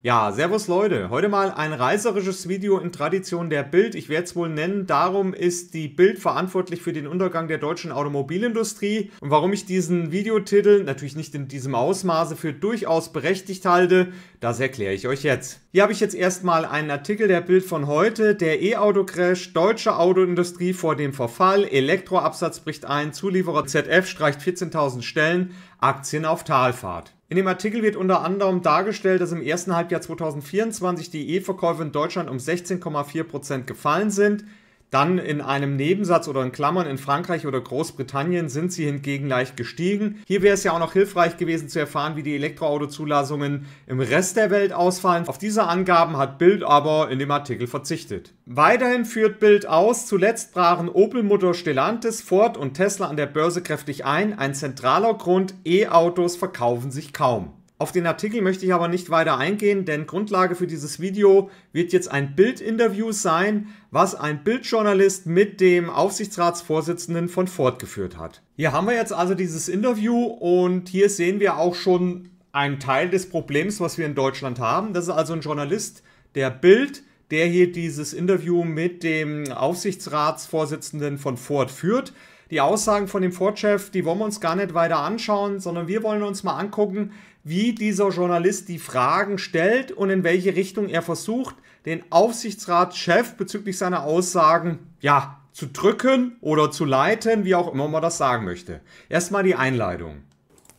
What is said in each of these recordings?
Ja, servus Leute. Heute mal ein reißerisches Video in Tradition der Bild. Ich werde es wohl nennen. Darum ist die Bild verantwortlich für den Untergang der deutschen Automobilindustrie. Und warum ich diesen Videotitel natürlich nicht in diesem Ausmaße für durchaus berechtigt halte, das erkläre ich euch jetzt. Hier habe ich jetzt erstmal einen Artikel der Bild von heute. Der E-Auto-Crash, deutsche Autoindustrie vor dem Verfall, Elektroabsatz bricht ein, Zulieferer ZF streicht 14.000 Stellen, Aktien auf Talfahrt. In dem Artikel wird unter anderem dargestellt, dass im ersten Halbjahr 2024 die E-Verkäufe in Deutschland um 16,4% Prozent gefallen sind. Dann in einem Nebensatz oder in Klammern in Frankreich oder Großbritannien sind sie hingegen leicht gestiegen. Hier wäre es ja auch noch hilfreich gewesen zu erfahren, wie die Elektroautozulassungen im Rest der Welt ausfallen. Auf diese Angaben hat Bild aber in dem Artikel verzichtet. Weiterhin führt Bild aus, zuletzt brachen Opel Motor Stellantis, Ford und Tesla an der Börse kräftig ein. Ein zentraler Grund, E-Autos verkaufen sich kaum. Auf den Artikel möchte ich aber nicht weiter eingehen, denn Grundlage für dieses Video wird jetzt ein Bildinterview sein, was ein Bildjournalist mit dem Aufsichtsratsvorsitzenden von Ford geführt hat. Hier haben wir jetzt also dieses Interview und hier sehen wir auch schon einen Teil des Problems, was wir in Deutschland haben. Das ist also ein Journalist, der Bild, der hier dieses Interview mit dem Aufsichtsratsvorsitzenden von Ford führt die Aussagen von dem Ford-Chef, die wollen wir uns gar nicht weiter anschauen, sondern wir wollen uns mal angucken, wie dieser Journalist die Fragen stellt und in welche Richtung er versucht, den Aufsichtsratschef bezüglich seiner Aussagen, ja, zu drücken oder zu leiten, wie auch immer man das sagen möchte. Erstmal die Einleitung.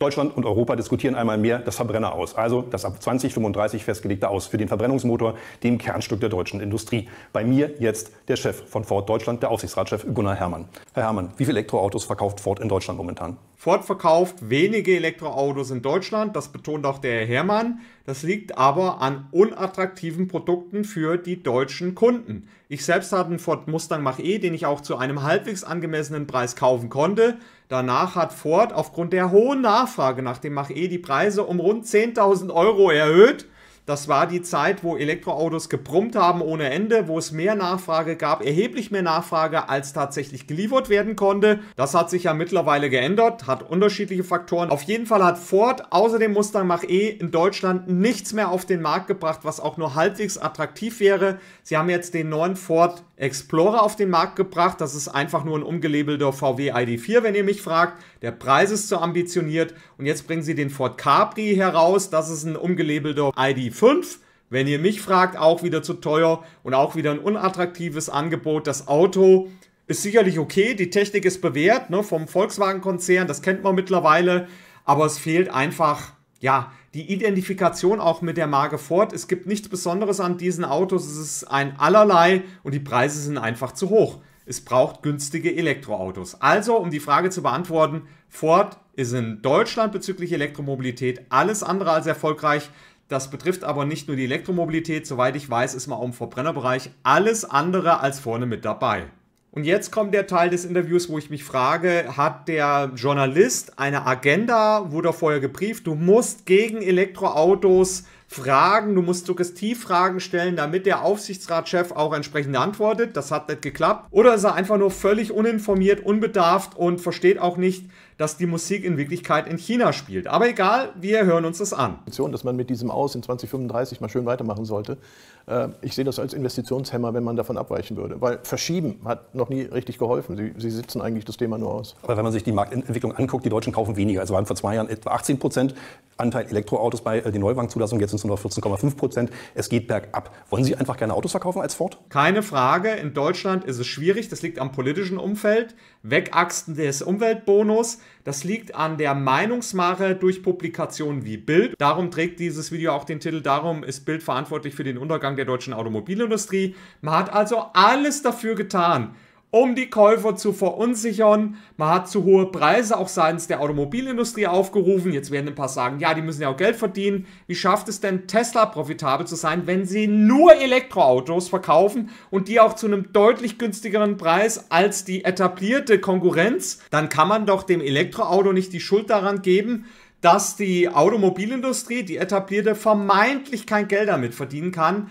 Deutschland und Europa diskutieren einmal mehr das Verbrenner aus, also das ab 2035 festgelegte Aus für den Verbrennungsmotor, dem Kernstück der deutschen Industrie. Bei mir jetzt der Chef von Ford Deutschland, der Aufsichtsratschef Gunnar Herrmann. Herr Herrmann, wie viele Elektroautos verkauft Ford in Deutschland momentan? Ford verkauft wenige Elektroautos in Deutschland, das betont auch der Herr Herrmann. Das liegt aber an unattraktiven Produkten für die deutschen Kunden. Ich selbst hatte einen Ford Mustang Mach-E, den ich auch zu einem halbwegs angemessenen Preis kaufen konnte. Danach hat Ford aufgrund der hohen Nachfrage nach dem Mach-E die Preise um rund 10.000 Euro erhöht. Das war die Zeit, wo Elektroautos gebrummt haben ohne Ende, wo es mehr Nachfrage gab, erheblich mehr Nachfrage, als tatsächlich geliefert werden konnte. Das hat sich ja mittlerweile geändert, hat unterschiedliche Faktoren. Auf jeden Fall hat Ford außerdem Mustang Mach-E in Deutschland nichts mehr auf den Markt gebracht, was auch nur halbwegs attraktiv wäre. Sie haben jetzt den neuen Ford Explorer auf den Markt gebracht. Das ist einfach nur ein umgelabelter VW ID4, wenn ihr mich fragt. Der Preis ist zu ambitioniert. Und jetzt bringen sie den Ford Capri heraus. Das ist ein umgelabelter ID5. Wenn ihr mich fragt, auch wieder zu teuer und auch wieder ein unattraktives Angebot. Das Auto ist sicherlich okay. Die Technik ist bewährt ne, vom Volkswagen-Konzern. Das kennt man mittlerweile. Aber es fehlt einfach, ja, die Identifikation auch mit der Marke Ford. Es gibt nichts Besonderes an diesen Autos. Es ist ein allerlei und die Preise sind einfach zu hoch. Es braucht günstige Elektroautos. Also, um die Frage zu beantworten, Ford ist in Deutschland bezüglich Elektromobilität alles andere als erfolgreich. Das betrifft aber nicht nur die Elektromobilität. Soweit ich weiß, ist man auch im Verbrennerbereich alles andere als vorne mit dabei. Und jetzt kommt der Teil des Interviews, wo ich mich frage, hat der Journalist eine Agenda, wurde vorher gebrieft, du musst gegen Elektroautos Fragen, du musst Suggestivfragen stellen, damit der Aufsichtsratschef auch entsprechend antwortet. Das hat nicht geklappt. Oder ist er einfach nur völlig uninformiert, unbedarft und versteht auch nicht, dass die Musik in Wirklichkeit in China spielt. Aber egal, wir hören uns das an. Dass man mit diesem Aus in 2035 mal schön weitermachen sollte. Äh, ich sehe das als Investitionshemmer, wenn man davon abweichen würde. Weil verschieben hat noch nie richtig geholfen. Sie, Sie sitzen eigentlich das Thema nur aus. Aber wenn man sich die Marktentwicklung anguckt, die Deutschen kaufen weniger. Also waren vor zwei Jahren etwa 18 Prozent Anteil Elektroautos bei äh, den Neuwagenzulassungen. Jetzt sind es nur noch 14,5 Prozent. Es geht bergab. Wollen Sie einfach gerne Autos verkaufen als Ford? Keine Frage. In Deutschland ist es schwierig. Das liegt am politischen Umfeld. Wegachsen des Umweltbonus. Das liegt an der Meinungsmache durch Publikationen wie Bild. Darum trägt dieses Video auch den Titel Darum ist Bild verantwortlich für den Untergang der deutschen Automobilindustrie. Man hat also alles dafür getan, um die Käufer zu verunsichern. Man hat zu hohe Preise auch seitens der Automobilindustrie aufgerufen. Jetzt werden ein paar sagen, ja, die müssen ja auch Geld verdienen. Wie schafft es denn Tesla profitabel zu sein, wenn sie nur Elektroautos verkaufen und die auch zu einem deutlich günstigeren Preis als die etablierte Konkurrenz? Dann kann man doch dem Elektroauto nicht die Schuld daran geben, dass die Automobilindustrie, die etablierte, vermeintlich kein Geld damit verdienen kann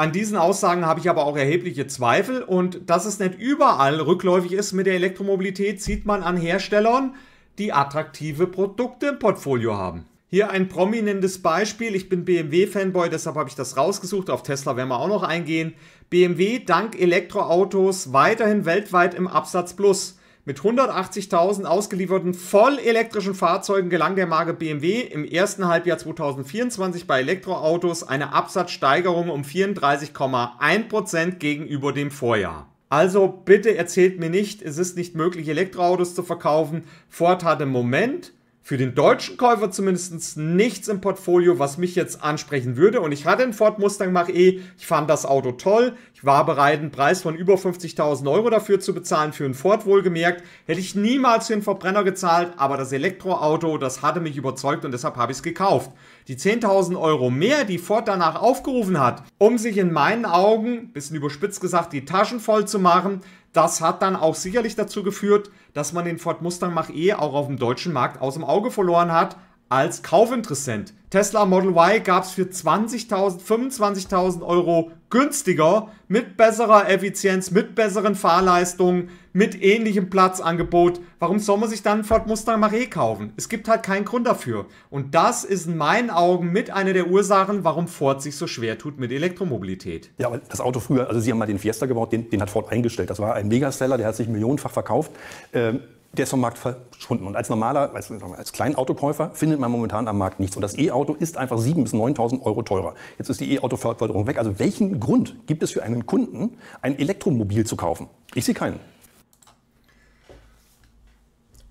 an diesen Aussagen habe ich aber auch erhebliche Zweifel und dass es nicht überall rückläufig ist mit der Elektromobilität, sieht man an Herstellern, die attraktive Produkte im Portfolio haben. Hier ein prominentes Beispiel. Ich bin BMW-Fanboy, deshalb habe ich das rausgesucht. Auf Tesla werden wir auch noch eingehen. BMW dank Elektroautos weiterhin weltweit im Absatz Plus. Mit 180.000 ausgelieferten voll elektrischen Fahrzeugen gelang der Marke BMW im ersten Halbjahr 2024 bei Elektroautos eine Absatzsteigerung um 34,1% gegenüber dem Vorjahr. Also bitte erzählt mir nicht, es ist nicht möglich, Elektroautos zu verkaufen. Ford hat im Moment für den deutschen Käufer zumindest nichts im Portfolio, was mich jetzt ansprechen würde. Und ich hatte einen Ford Mustang Mach E, ich fand das Auto toll, ich war bereit, einen Preis von über 50.000 Euro dafür zu bezahlen, für einen Ford wohlgemerkt. Hätte ich niemals für einen Verbrenner gezahlt, aber das Elektroauto, das hatte mich überzeugt und deshalb habe ich es gekauft. Die 10.000 Euro mehr, die Ford danach aufgerufen hat, um sich in meinen Augen, bisschen überspitzt gesagt, die Taschen voll zu machen, das hat dann auch sicherlich dazu geführt, dass man den Ford Mustang Mach-E auch auf dem deutschen Markt aus dem Auge verloren hat, als Kaufinteressent. Tesla Model Y gab es für 20.000, 25.000 Euro günstiger, mit besserer Effizienz, mit besseren Fahrleistungen, mit ähnlichem Platzangebot. Warum soll man sich dann Ford Mustang Mach-E kaufen? Es gibt halt keinen Grund dafür. Und das ist in meinen Augen mit einer der Ursachen, warum Ford sich so schwer tut mit Elektromobilität. Ja, aber das Auto früher, also Sie haben mal den Fiesta gebaut, den, den hat Ford eingestellt. Das war ein Megaseller, der hat sich millionenfach verkauft. Ähm der ist vom Markt verschwunden. Und als normaler, als, als Kleinautokäufer findet man momentan am Markt nichts. Und das E-Auto ist einfach 7.000 bis 9.000 Euro teurer. Jetzt ist die E-Auto-Förderung weg. Also welchen Grund gibt es für einen Kunden, ein Elektromobil zu kaufen? Ich sehe keinen.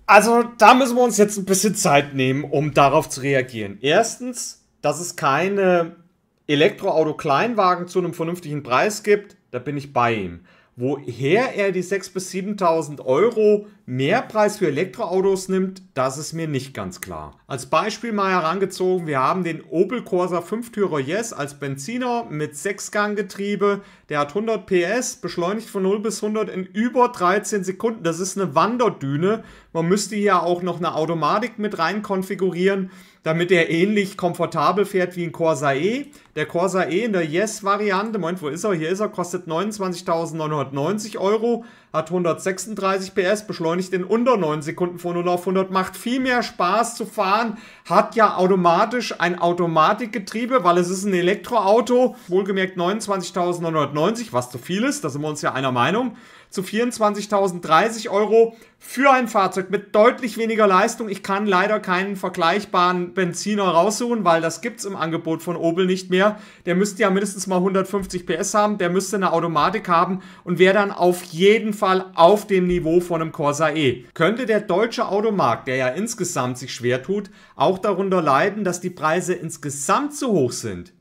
Also da müssen wir uns jetzt ein bisschen Zeit nehmen, um darauf zu reagieren. Erstens, dass es keine Elektroauto-Kleinwagen zu einem vernünftigen Preis gibt, da bin ich bei ihm. Woher er die 6.000 bis 7.000 Euro Mehrpreis für Elektroautos nimmt, das ist mir nicht ganz klar. Als Beispiel mal herangezogen, wir haben den Opel Corsa 5-Türer Yes als Benziner mit 6-Gang-Getriebe. Der hat 100 PS, beschleunigt von 0 bis 100 in über 13 Sekunden. Das ist eine Wanderdüne. Man müsste hier auch noch eine Automatik mit rein konfigurieren, damit er ähnlich komfortabel fährt wie ein Corsa E. Der Corsa E in der Yes-Variante, Moment, wo ist er? Hier ist er, kostet 29.990 Euro, hat 136 PS, beschleunigt nicht in unter 9 Sekunden vor 0 auf 100. Macht viel mehr Spaß zu fahren, hat ja automatisch ein Automatikgetriebe, weil es ist ein Elektroauto, wohlgemerkt 29.990, was zu viel ist, da sind wir uns ja einer Meinung zu 24.030 Euro für ein Fahrzeug mit deutlich weniger Leistung. Ich kann leider keinen vergleichbaren Benziner raussuchen, weil das gibt's im Angebot von Opel nicht mehr. Der müsste ja mindestens mal 150 PS haben, der müsste eine Automatik haben und wäre dann auf jeden Fall auf dem Niveau von einem Corsa E. Könnte der deutsche Automarkt, der ja insgesamt sich schwer tut, auch darunter leiden, dass die Preise insgesamt zu hoch sind?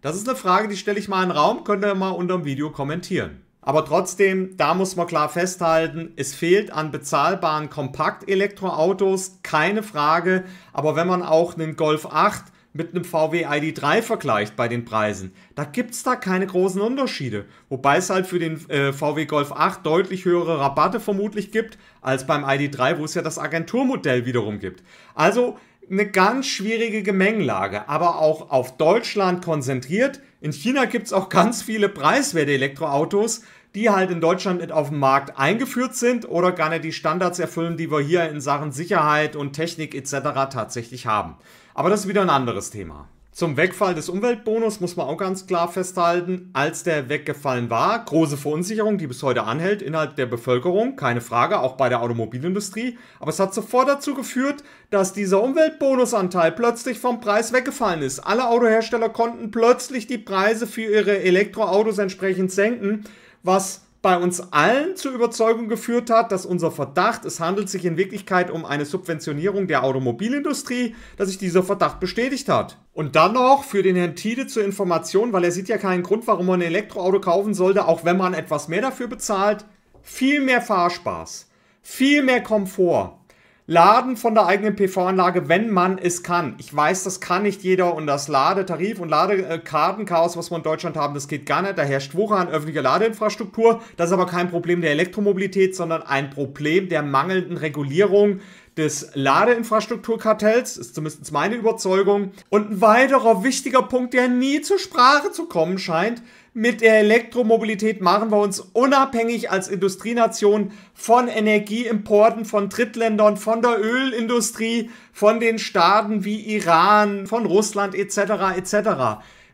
Das ist eine Frage, die stelle ich mal in den Raum, könnt ihr mal unter dem Video kommentieren. Aber trotzdem, da muss man klar festhalten, es fehlt an bezahlbaren Kompakt-Elektroautos, keine Frage. Aber wenn man auch einen Golf 8 mit einem VW ID3 vergleicht bei den Preisen, da gibt es da keine großen Unterschiede. Wobei es halt für den äh, VW Golf 8 deutlich höhere Rabatte vermutlich gibt als beim ID3, wo es ja das Agenturmodell wiederum gibt. Also eine ganz schwierige Gemengelage, aber auch auf Deutschland konzentriert. In China gibt es auch ganz viele preiswerte Elektroautos, die halt in Deutschland nicht auf dem Markt eingeführt sind oder gar nicht die Standards erfüllen, die wir hier in Sachen Sicherheit und Technik etc. tatsächlich haben. Aber das ist wieder ein anderes Thema zum Wegfall des Umweltbonus muss man auch ganz klar festhalten, als der weggefallen war, große Verunsicherung, die bis heute anhält innerhalb der Bevölkerung, keine Frage, auch bei der Automobilindustrie. Aber es hat sofort dazu geführt, dass dieser Umweltbonusanteil plötzlich vom Preis weggefallen ist. Alle Autohersteller konnten plötzlich die Preise für ihre Elektroautos entsprechend senken, was bei uns allen zur Überzeugung geführt hat, dass unser Verdacht, es handelt sich in Wirklichkeit um eine Subventionierung der Automobilindustrie, dass sich dieser Verdacht bestätigt hat. Und dann noch für den Herrn Tiede zur Information, weil er sieht ja keinen Grund, warum man ein Elektroauto kaufen sollte, auch wenn man etwas mehr dafür bezahlt. Viel mehr Fahrspaß, viel mehr Komfort, Laden von der eigenen PV-Anlage, wenn man es kann. Ich weiß, das kann nicht jeder und das Ladetarif und Ladekartenchaos, was wir in Deutschland haben, das geht gar nicht. Da herrscht Wucher an öffentlicher Ladeinfrastruktur. Das ist aber kein Problem der Elektromobilität, sondern ein Problem der mangelnden Regulierung des Ladeinfrastrukturkartells, ist zumindest meine Überzeugung. Und ein weiterer wichtiger Punkt, der nie zur Sprache zu kommen scheint, mit der Elektromobilität machen wir uns unabhängig als Industrienation von Energieimporten von Drittländern, von der Ölindustrie, von den Staaten wie Iran, von Russland etc. etc.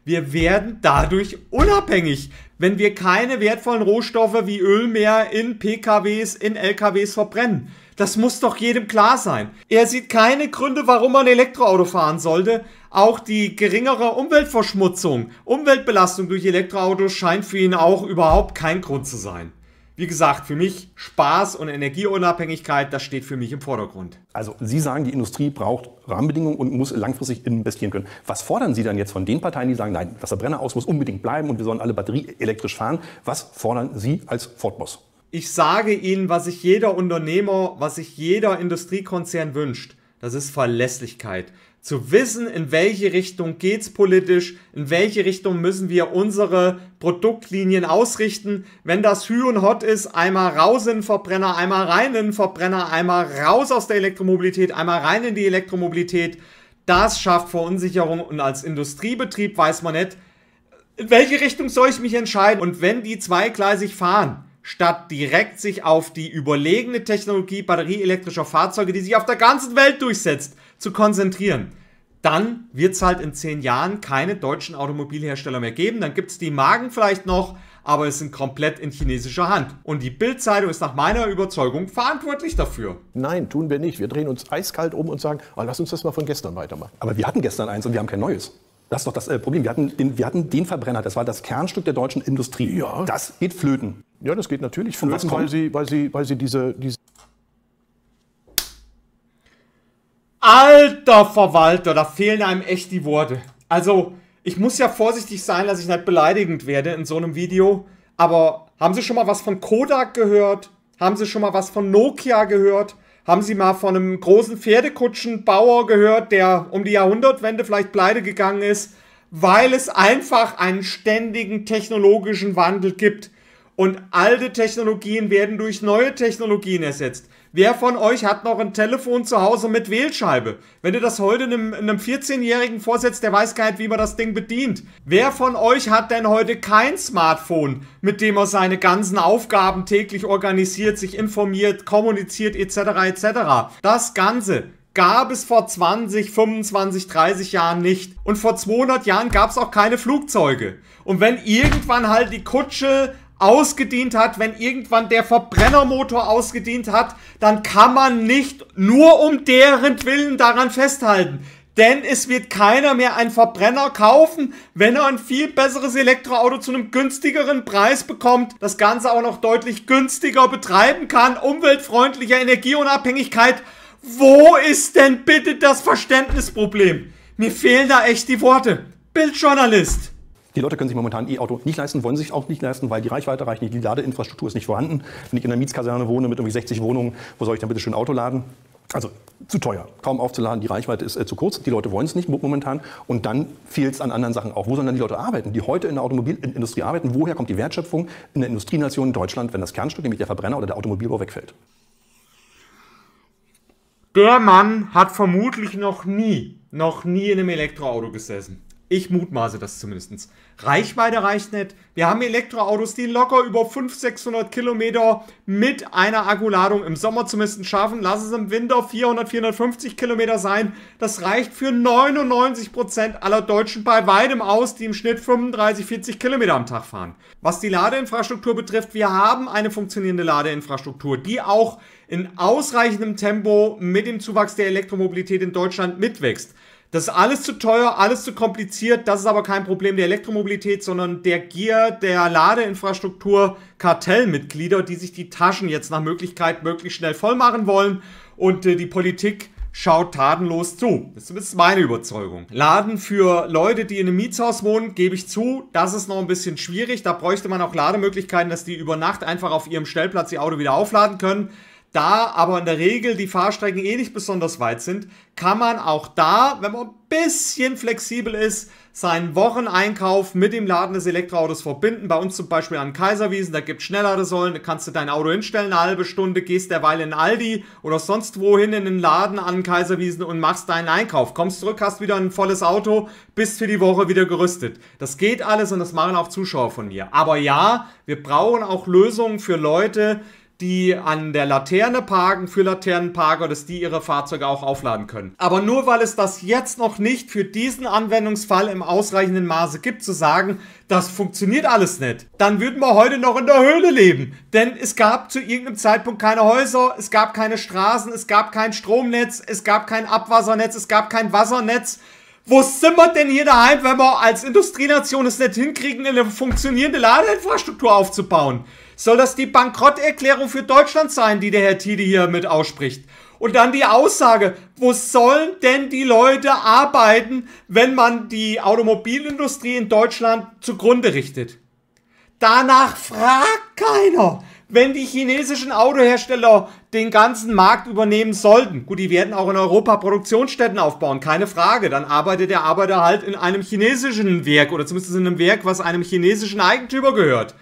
Wir werden dadurch unabhängig, wenn wir keine wertvollen Rohstoffe wie Öl mehr in PKWs, in LKWs verbrennen. Das muss doch jedem klar sein. Er sieht keine Gründe, warum man Elektroauto fahren sollte, auch die geringere Umweltverschmutzung, Umweltbelastung durch Elektroautos scheint für ihn auch überhaupt kein Grund zu sein. Wie gesagt, für mich Spaß und Energieunabhängigkeit, das steht für mich im Vordergrund. Also Sie sagen, die Industrie braucht Rahmenbedingungen und muss langfristig investieren können. Was fordern Sie dann jetzt von den Parteien, die sagen, nein, das Verbrenner aus muss unbedingt bleiben und wir sollen alle batterieelektrisch fahren? Was fordern Sie als Fordboss? Ich sage Ihnen, was sich jeder Unternehmer, was sich jeder Industriekonzern wünscht. Das ist Verlässlichkeit zu wissen, in welche Richtung geht es politisch, in welche Richtung müssen wir unsere Produktlinien ausrichten. Wenn das Hü und Hot ist, einmal raus in den Verbrenner, einmal rein in den Verbrenner, einmal raus aus der Elektromobilität, einmal rein in die Elektromobilität, das schafft Verunsicherung und als Industriebetrieb weiß man nicht, in welche Richtung soll ich mich entscheiden? Und wenn die zweigleisig fahren, statt direkt sich auf die überlegene Technologie batterieelektrischer Fahrzeuge, die sich auf der ganzen Welt durchsetzt, zu konzentrieren. Dann wird es halt in zehn Jahren keine deutschen Automobilhersteller mehr geben. Dann gibt es die Magen vielleicht noch, aber es sind komplett in chinesischer Hand. Und die Bild-Zeitung ist nach meiner Überzeugung verantwortlich dafür. Nein, tun wir nicht. Wir drehen uns eiskalt um und sagen, oh, lass uns das mal von gestern weitermachen. Aber wir hatten gestern eins und wir haben kein neues. Das ist doch das äh, Problem. Wir hatten, den, wir hatten den Verbrenner, das war das Kernstück der deutschen Industrie. Ja. Das geht flöten. Ja, das geht natürlich flöten, weil sie, weil sie, weil sie diese, diese Alter Verwalter, da fehlen einem echt die Worte. Also, ich muss ja vorsichtig sein, dass ich nicht beleidigend werde in so einem Video. Aber haben Sie schon mal was von Kodak gehört? Haben Sie schon mal was von Nokia gehört? Haben Sie mal von einem großen Pferdekutschenbauer gehört, der um die Jahrhundertwende vielleicht pleite gegangen ist, weil es einfach einen ständigen technologischen Wandel gibt und alte Technologien werden durch neue Technologien ersetzt. Wer von euch hat noch ein Telefon zu Hause mit Wählscheibe? Wenn du das heute einem, einem 14-Jährigen vorsetzt, der weiß gar nicht, wie man das Ding bedient. Wer von euch hat denn heute kein Smartphone, mit dem er seine ganzen Aufgaben täglich organisiert, sich informiert, kommuniziert etc. etc.? Das Ganze gab es vor 20, 25, 30 Jahren nicht. Und vor 200 Jahren gab es auch keine Flugzeuge. Und wenn irgendwann halt die Kutsche ausgedient hat, wenn irgendwann der Verbrennermotor ausgedient hat, dann kann man nicht nur um deren Willen daran festhalten. Denn es wird keiner mehr einen Verbrenner kaufen, wenn er ein viel besseres Elektroauto zu einem günstigeren Preis bekommt, das Ganze auch noch deutlich günstiger betreiben kann, umweltfreundlicher Energieunabhängigkeit. Wo ist denn bitte das Verständnisproblem? Mir fehlen da echt die Worte. Bildjournalist. Die Leute können sich momentan ein E-Auto nicht leisten, wollen sich auch nicht leisten, weil die Reichweite reicht nicht, die Ladeinfrastruktur ist nicht vorhanden. Wenn ich in einer Mietskaserne wohne mit irgendwie 60 Wohnungen, wo soll ich dann bitte schön ein Auto laden? Also zu teuer, kaum aufzuladen, die Reichweite ist äh, zu kurz, die Leute wollen es nicht momentan und dann fehlt es an anderen Sachen auch. Wo sollen dann die Leute arbeiten, die heute in der Automobilindustrie arbeiten? Woher kommt die Wertschöpfung in der Industrienation in Deutschland, wenn das Kernstück, nämlich der Verbrenner oder der Automobilbau wegfällt? Der Mann hat vermutlich noch nie, noch nie in einem Elektroauto gesessen. Ich mutmaße das zumindest. Reichweite reicht nicht. Wir haben Elektroautos, die locker über 500, 600 Kilometer mit einer Akkuladung im Sommer zumindest schaffen. Lass es im Winter 400, 450 Kilometer sein. Das reicht für 99% aller Deutschen bei weitem aus, die im Schnitt 35, 40 Kilometer am Tag fahren. Was die Ladeinfrastruktur betrifft, wir haben eine funktionierende Ladeinfrastruktur, die auch in ausreichendem Tempo mit dem Zuwachs der Elektromobilität in Deutschland mitwächst. Das ist alles zu teuer, alles zu kompliziert. Das ist aber kein Problem der Elektromobilität, sondern der Gier der Ladeinfrastruktur Kartellmitglieder, die sich die Taschen jetzt nach Möglichkeit möglichst schnell voll machen wollen. Und äh, die Politik schaut tatenlos zu. Das ist meine Überzeugung. Laden für Leute, die in einem Mietshaus wohnen, gebe ich zu, das ist noch ein bisschen schwierig. Da bräuchte man auch Lademöglichkeiten, dass die über Nacht einfach auf ihrem Stellplatz ihr Auto wieder aufladen können. Da aber in der Regel die Fahrstrecken eh nicht besonders weit sind, kann man auch da, wenn man ein bisschen flexibel ist, seinen Wocheneinkauf mit dem Laden des Elektroautos verbinden. Bei uns zum Beispiel an Kaiserwiesen, da gibt es Schnellladesäulen, da kannst du dein Auto hinstellen, eine halbe Stunde, gehst derweil in Aldi oder sonst wohin in den Laden an Kaiserwiesen und machst deinen Einkauf. Kommst zurück, hast wieder ein volles Auto, bist für die Woche wieder gerüstet. Das geht alles und das machen auch Zuschauer von mir. Aber ja, wir brauchen auch Lösungen für Leute, die an der Laterne parken für Laternenparker, dass die ihre Fahrzeuge auch aufladen können. Aber nur weil es das jetzt noch nicht für diesen Anwendungsfall im ausreichenden Maße gibt, zu sagen, das funktioniert alles nicht, dann würden wir heute noch in der Höhle leben. Denn es gab zu irgendeinem Zeitpunkt keine Häuser, es gab keine Straßen, es gab kein Stromnetz, es gab kein Abwassernetz, es gab kein Wassernetz. Wo sind wir denn hier daheim, wenn wir als Industrienation es nicht hinkriegen, eine funktionierende Ladeinfrastruktur aufzubauen? Soll das die Bankrotterklärung für Deutschland sein, die der Herr Tide hier mit ausspricht? Und dann die Aussage, wo sollen denn die Leute arbeiten, wenn man die Automobilindustrie in Deutschland zugrunde richtet? Danach fragt keiner, wenn die chinesischen Autohersteller den ganzen Markt übernehmen sollten. Gut, die werden auch in Europa Produktionsstätten aufbauen, keine Frage. Dann arbeitet der Arbeiter halt in einem chinesischen Werk oder zumindest in einem Werk, was einem chinesischen Eigentümer gehört.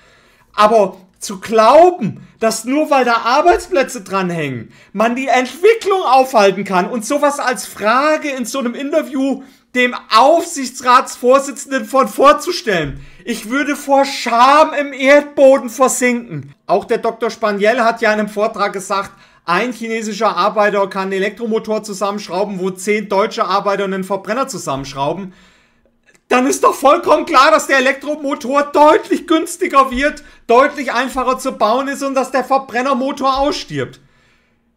Aber zu glauben, dass nur weil da Arbeitsplätze dranhängen, man die Entwicklung aufhalten kann und sowas als Frage in so einem Interview dem Aufsichtsratsvorsitzenden von vorzustellen. Ich würde vor Scham im Erdboden versinken. Auch der Dr. Spaniel hat ja in einem Vortrag gesagt, ein chinesischer Arbeiter kann einen Elektromotor zusammenschrauben, wo zehn deutsche Arbeiter einen Verbrenner zusammenschrauben dann ist doch vollkommen klar, dass der Elektromotor deutlich günstiger wird, deutlich einfacher zu bauen ist und dass der Verbrennermotor ausstirbt.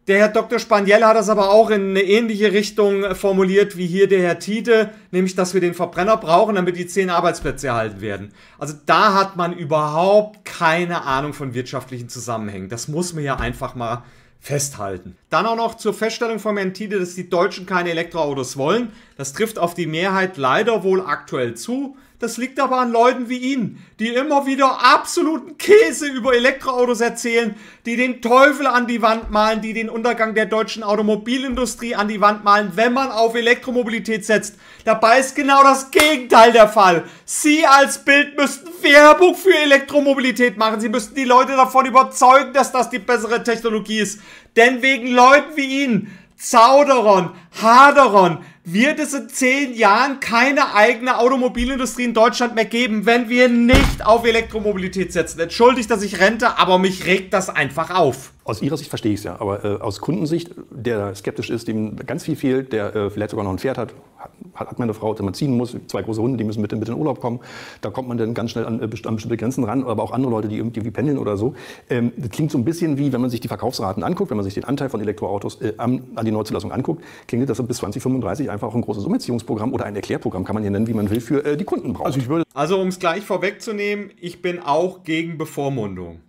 Der Herr Dr. Spaniel hat das aber auch in eine ähnliche Richtung äh, formuliert wie hier der Herr Tiede, nämlich dass wir den Verbrenner brauchen, damit die zehn Arbeitsplätze erhalten werden. Also da hat man überhaupt keine Ahnung von wirtschaftlichen Zusammenhängen. Das muss man ja einfach mal festhalten. Dann auch noch zur Feststellung von Mentide, dass die Deutschen keine Elektroautos wollen. Das trifft auf die Mehrheit leider wohl aktuell zu. Das liegt aber an Leuten wie Ihnen, die immer wieder absoluten Käse über Elektroautos erzählen, die den Teufel an die Wand malen, die den Untergang der deutschen Automobilindustrie an die Wand malen, wenn man auf Elektromobilität setzt. Dabei ist genau das Gegenteil der Fall. Sie als Bild müssten Werbung für Elektromobilität machen. Sie müssten die Leute davon überzeugen, dass das die bessere Technologie ist. Denn wegen Leuten wie Ihnen, Zauderon, Haderon, wird es in zehn Jahren keine eigene Automobilindustrie in Deutschland mehr geben, wenn wir nicht auf Elektromobilität setzen. Entschuldigt, dass ich rente, aber mich regt das einfach auf. Aus Ihrer Sicht verstehe ich es ja, aber äh, aus Kundensicht, der skeptisch ist, dem ganz viel fehlt, der äh, vielleicht sogar noch ein Pferd hat, hat, hat man eine Frau, die man ziehen muss, zwei große Hunde, die müssen mit, mit in den Urlaub kommen, da kommt man dann ganz schnell an, äh, an bestimmte Grenzen ran, aber auch andere Leute, die irgendwie pendeln oder so. Ähm, das klingt so ein bisschen wie, wenn man sich die Verkaufsraten anguckt, wenn man sich den Anteil von Elektroautos äh, an, an, die Neuzulassung anguckt, klingt das so bis 2035 einfach auch ein großes Umerziehungsprogramm oder ein Erklärprogramm, kann man hier nennen, wie man will, für äh, die Kunden braucht. Also, also um es gleich vorwegzunehmen, ich bin auch gegen Bevormundung.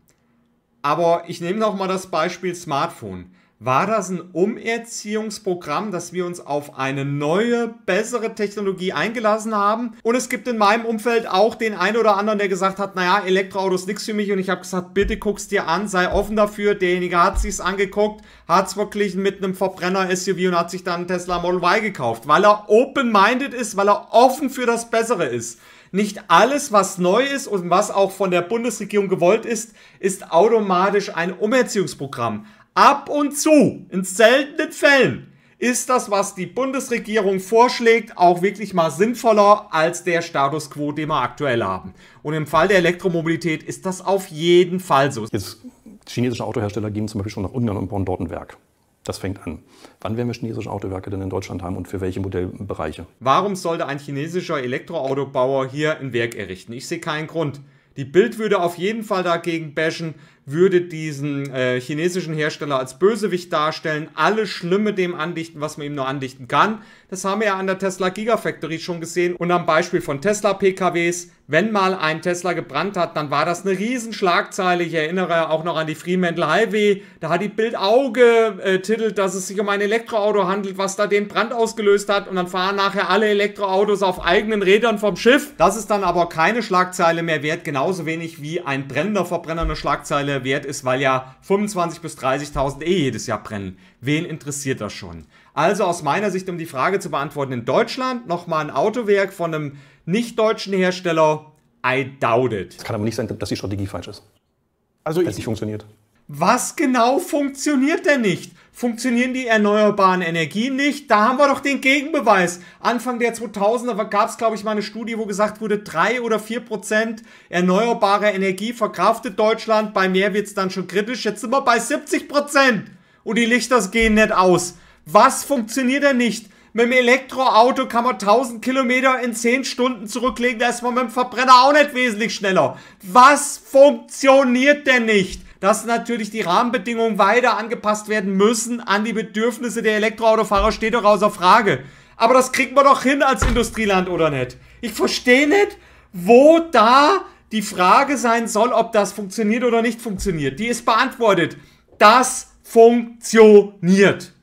Aber ich nehme nochmal das Beispiel Smartphone. War das ein Umerziehungsprogramm, dass wir uns auf eine neue, bessere Technologie eingelassen haben? Und es gibt in meinem Umfeld auch den einen oder anderen, der gesagt hat, naja, Elektroautos nichts für mich. Und ich habe gesagt, bitte guck's dir an, sei offen dafür. Derjenige hat sich's angeguckt, hat's verglichen mit einem Verbrenner-SUV und hat sich dann einen Tesla Model Y gekauft, weil er open-minded ist, weil er offen für das Bessere ist nicht alles, was neu ist und was auch von der Bundesregierung gewollt ist, ist automatisch ein Umerziehungsprogramm. Ab und zu, in seltenen Fällen, ist das, was die Bundesregierung vorschlägt, auch wirklich mal sinnvoller als der Status quo, den wir aktuell haben. Und im Fall der Elektromobilität ist das auf jeden Fall so. Jetzt chinesische Autohersteller gehen zum Beispiel schon nach Ungarn und bauen dort ein Werk. Das fängt an. Wann werden wir chinesische Autowerke denn in Deutschland haben und für welche Modellbereiche? Warum sollte ein chinesischer Elektroautobauer hier ein Werk errichten? Ich sehe keinen Grund. Die Bild würde auf jeden Fall dagegen bashen, würde diesen äh, chinesischen Hersteller als Bösewicht darstellen, alles Schlimme dem andichten, was man ihm nur andichten kann. Das haben wir ja an der Tesla Gigafactory schon gesehen und am Beispiel von Tesla PKWs wenn mal ein Tesla gebrannt hat, dann war das eine Riesenschlagzeile. Ich erinnere auch noch an die Fremantle Highway. Da hat die Bild Auge äh, titelt, dass es sich um ein Elektroauto handelt, was da den Brand ausgelöst hat. Und dann fahren nachher alle Elektroautos auf eigenen Rädern vom Schiff. Das ist dann aber keine Schlagzeile mehr wert, genauso wenig wie ein brennender Verbrenner eine Schlagzeile wert ist, weil ja 25.000 bis 30.000 eh jedes Jahr brennen. Wen interessiert das schon? Also aus meiner Sicht, um die Frage zu beantworten, in Deutschland nochmal ein Autowerk von einem nicht-deutschen Hersteller, I doubt it. Es kann aber nicht sein, dass die Strategie falsch ist. Also dass ich, nicht funktioniert. Was genau funktioniert denn nicht? Funktionieren die erneuerbaren Energien nicht? Da haben wir doch den Gegenbeweis. Anfang der 2000er gab es, glaube ich, mal eine Studie, wo gesagt wurde, drei oder vier Prozent erneuerbare Energie verkraftet Deutschland. Bei mehr wird es dann schon kritisch. Jetzt sind wir bei 70 Prozent und die Lichter gehen nicht aus. Was funktioniert denn nicht? Mit dem Elektroauto kann man 1000 Kilometer in 10 Stunden zurücklegen. Da ist man mit dem Verbrenner auch nicht wesentlich schneller. Was funktioniert denn nicht? dass natürlich die Rahmenbedingungen weiter angepasst werden müssen an die Bedürfnisse der Elektroautofahrer, steht doch außer Frage. Aber das kriegt man doch hin als Industrieland, oder nicht? Ich verstehe nicht, wo da die Frage sein soll, ob das funktioniert oder nicht funktioniert. Die ist beantwortet. Das funktioniert.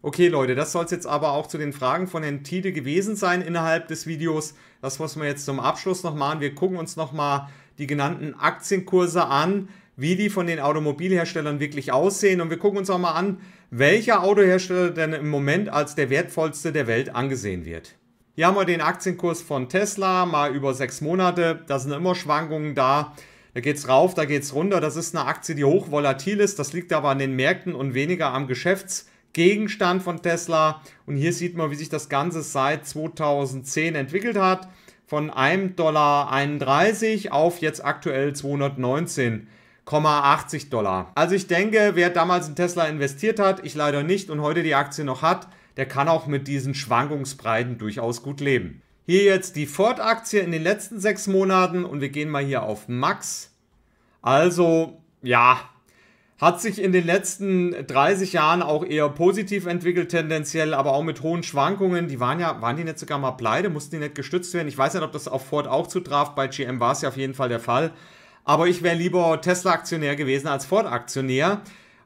Okay, Leute, das soll es jetzt aber auch zu den Fragen von Herrn Tide gewesen sein innerhalb des Videos. Das müssen wir jetzt zum Abschluss noch machen. Wir gucken uns nochmal die genannten Aktienkurse an, wie die von den Automobilherstellern wirklich aussehen. Und wir gucken uns auch mal an, welcher Autohersteller denn im Moment als der wertvollste der Welt angesehen wird. Hier haben wir den Aktienkurs von Tesla mal über sechs Monate. Da sind immer Schwankungen da. Da geht es rauf, da geht es runter. Das ist eine Aktie, die hochvolatil ist. Das liegt aber an den Märkten und weniger am Geschäfts- Gegenstand von Tesla. Und hier sieht man, wie sich das Ganze seit 2010 entwickelt hat. Von 1,31 Dollar auf jetzt aktuell 219,80 Dollar. Also ich denke, wer damals in Tesla investiert hat, ich leider nicht und heute die Aktie noch hat, der kann auch mit diesen Schwankungsbreiten durchaus gut leben. Hier jetzt die Ford-Aktie in den letzten sechs Monaten und wir gehen mal hier auf Max. Also, ja, hat sich in den letzten 30 Jahren auch eher positiv entwickelt, tendenziell, aber auch mit hohen Schwankungen. Die waren ja, waren die nicht sogar mal pleite, mussten die nicht gestützt werden. Ich weiß nicht, ob das auf Ford auch zutraf, bei GM war es ja auf jeden Fall der Fall. Aber ich wäre lieber Tesla-Aktionär gewesen als Ford-Aktionär.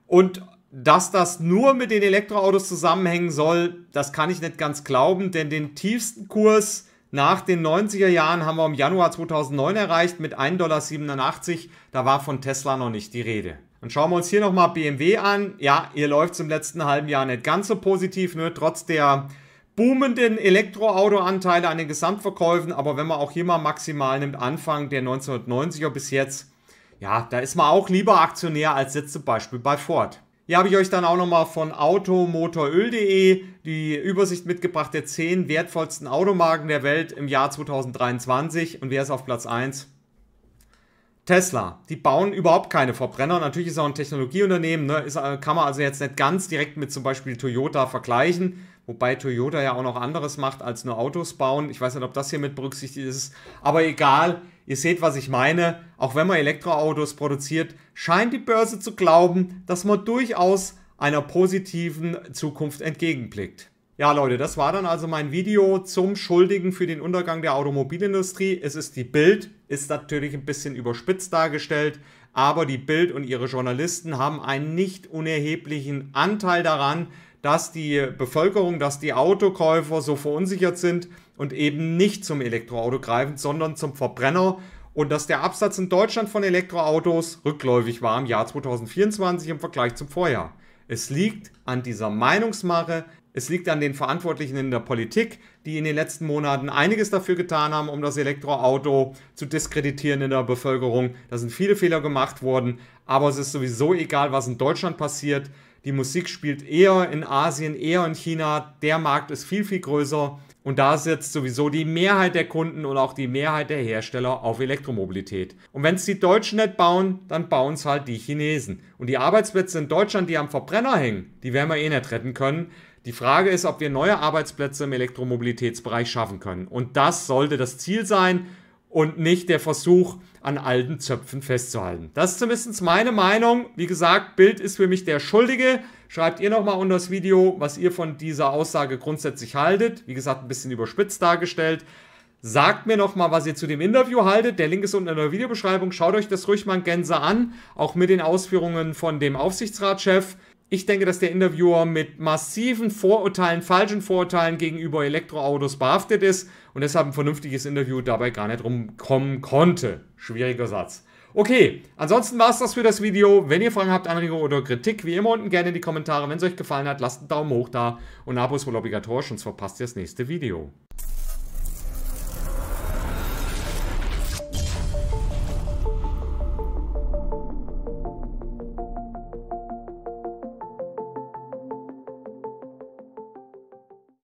Und dass das nur mit den Elektroautos zusammenhängen soll, das kann ich nicht ganz glauben, denn den tiefsten Kurs nach den 90er Jahren haben wir im Januar 2009 erreicht mit 1,87 Dollar. Da war von Tesla noch nicht die Rede. Dann schauen wir uns hier nochmal BMW an. Ja, ihr läuft es im letzten halben Jahr nicht ganz so positiv, ne? trotz der boomenden Elektroautoanteile an den Gesamtverkäufen. Aber wenn man auch hier mal maximal nimmt, Anfang der 1990er bis jetzt, ja, da ist man auch lieber Aktionär als jetzt zum Beispiel bei Ford. Hier habe ich euch dann auch nochmal von automotoröl.de die Übersicht mitgebracht der 10 wertvollsten Automarken der Welt im Jahr 2023. Und wer ist auf Platz 1? Tesla, die bauen überhaupt keine Verbrenner. Natürlich ist auch ein Technologieunternehmen, ne? ist, äh, kann man also jetzt nicht ganz direkt mit zum Beispiel Toyota vergleichen, wobei Toyota ja auch noch anderes macht als nur Autos bauen. Ich weiß nicht, ob das hier mit berücksichtigt ist, aber egal, ihr seht, was ich meine. Auch wenn man Elektroautos produziert, scheint die Börse zu glauben, dass man durchaus einer positiven Zukunft entgegenblickt. Ja, Leute, das war dann also mein Video zum Schuldigen für den Untergang der Automobilindustrie. Es ist die Bild, ist natürlich ein bisschen überspitzt dargestellt, aber die Bild und ihre Journalisten haben einen nicht unerheblichen Anteil daran, dass die Bevölkerung, dass die Autokäufer so verunsichert sind und eben nicht zum Elektroauto greifen, sondern zum Verbrenner und dass der Absatz in Deutschland von Elektroautos rückläufig war im Jahr 2024 im Vergleich zum Vorjahr. Es liegt an dieser Meinungsmache, es liegt an den Verantwortlichen in der Politik, die in den letzten Monaten einiges dafür getan haben, um das Elektroauto zu diskreditieren in der Bevölkerung. Da sind viele Fehler gemacht worden, aber es ist sowieso egal, was in Deutschland passiert. Die Musik spielt eher in Asien, eher in China. Der Markt ist viel, viel größer. Und da setzt sowieso die Mehrheit der Kunden und auch die Mehrheit der Hersteller auf Elektromobilität. Und wenn es die Deutschen nicht bauen, dann bauen es halt die Chinesen. Und die Arbeitsplätze in Deutschland, die am Verbrenner hängen, die werden wir eh nicht retten können. Die Frage ist, ob wir neue Arbeitsplätze im Elektromobilitätsbereich schaffen können. Und das sollte das Ziel sein und nicht der Versuch, an alten Zöpfen festzuhalten. Das ist zumindest meine Meinung. Wie gesagt, Bild ist für mich der Schuldige. Schreibt ihr nochmal unter das Video, was ihr von dieser Aussage grundsätzlich haltet. Wie gesagt, ein bisschen überspitzt dargestellt. Sagt mir nochmal, was ihr zu dem Interview haltet. Der Link ist unten in der Videobeschreibung. Schaut euch das ruhig mal in Gänze an, auch mit den Ausführungen von dem Aufsichtsratschef. Ich denke, dass der Interviewer mit massiven Vorurteilen, falschen Vorurteilen gegenüber Elektroautos behaftet ist und deshalb ein vernünftiges Interview dabei gar nicht rumkommen konnte. Schwieriger Satz. Okay, ansonsten war es das für das Video. Wenn ihr Fragen habt, Anregungen oder Kritik, wie immer unten gerne in die Kommentare. Wenn es euch gefallen hat, lasst einen Daumen hoch da und ein Abo ist wohl obligatorisch, sonst verpasst ihr das nächste Video.